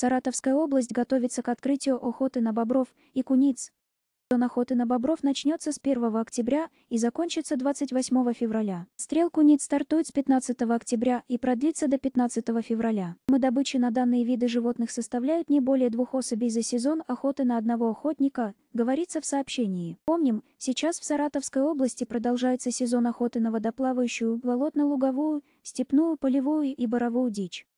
Саратовская область готовится к открытию охоты на бобров и куниц. Сезон охоты на бобров начнется с 1 октября и закончится 28 февраля. Стрел куниц стартует с 15 октября и продлится до 15 февраля. Мы добычи на данные виды животных составляют не более двух особей за сезон охоты на одного охотника, говорится в сообщении. Помним, сейчас в Саратовской области продолжается сезон охоты на водоплавающую, болотно-луговую, степную, полевую и боровую дичь.